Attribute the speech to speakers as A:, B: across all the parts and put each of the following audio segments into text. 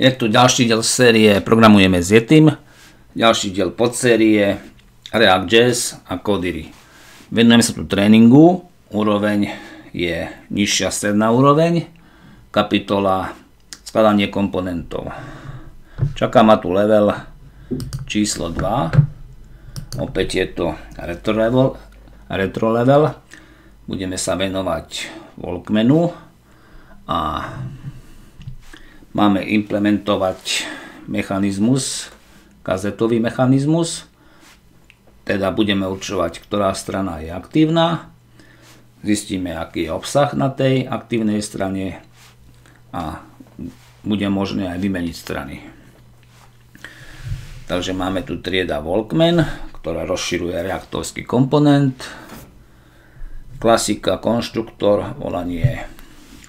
A: Je tu ďalší diel série Programujeme s Yetim, ďalší diel podsérie React Jazz a Kodyry. Venujeme sa tu tréningu, úroveň je nižšia stredná úroveň, kapitola skladanie komponentov. Čaká ma tu level číslo 2, opäť je to retro level, retro level. budeme sa venovať Walkmanu a máme implementovať mechanizmus, kazetový mechanizmus, teda budeme určovať, ktorá strana je aktívna, zistíme, aký je obsah na tej aktívnej strane a bude možné aj vymeniť strany. Takže máme tu trieda Volkman, ktorá rozširuje reaktorský komponent. Klasika konštruktor, volanie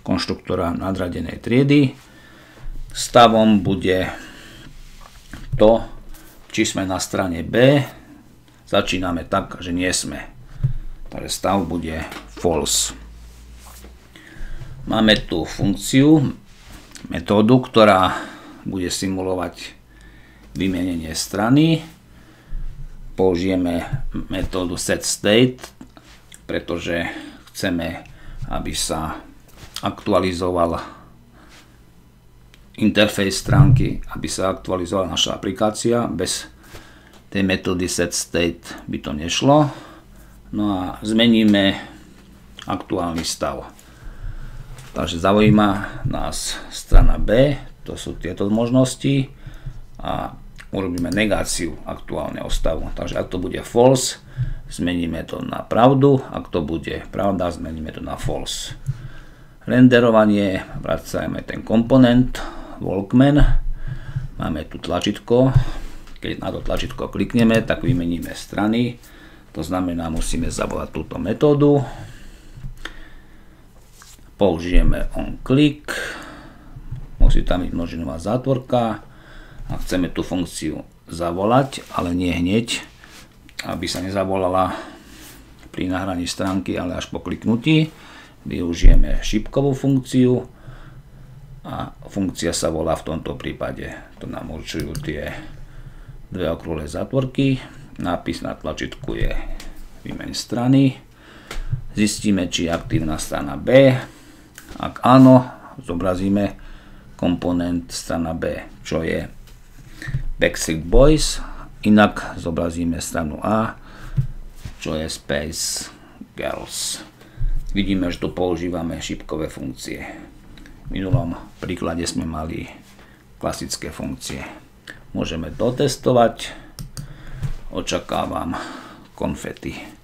A: konštruktora nadradenej triedy stavom bude to, či sme na strane B. Začíname tak, že nie sme. Takže stav bude false. Máme tu funkciu, metódu, ktorá bude simulovať vymenenie strany. Použijeme metódu setState, pretože chceme, aby sa aktualizovala interfejs stránky, aby sa aktualizovala naša aplikácia. Bez tej metódy setState by to nešlo. No a zmeníme aktuálny stav. Takže zaujíma nás strana B, to sú tieto možnosti a urobíme negáciu aktuálneho stavu. Takže ak to bude false, zmeníme to na pravdu, ak to bude pravda, zmeníme to na false. Renderovanie, vracajme ten komponent, Walkman. Máme tu tlačidlo. Keď na to tlačidlo klikneme, tak vymeníme strany. To znamená, musíme zavolať túto metódu. Použijeme on click. Musí tam byť množinová zátvorka. A chceme tú funkciu zavolať, ale nie hneď, aby sa nezavolala pri nahraní stránky, ale až po kliknutí. Využijeme šipkovú funkciu a funkcia sa volá v tomto prípade. To nám určujú tie dve okrúhle zatvorky. Nápis na tlačítku je vymeň strany. Zistíme, či je aktívna strana B. Ak áno, zobrazíme komponent strana B, čo je Backstreet Boys. Inak zobrazíme stranu A, čo je Space Girls. Vidíme, že tu používame šipkové funkcie minulom príklade sme mali klasické funkcie. Môžeme dotestovať, očakávam konfety.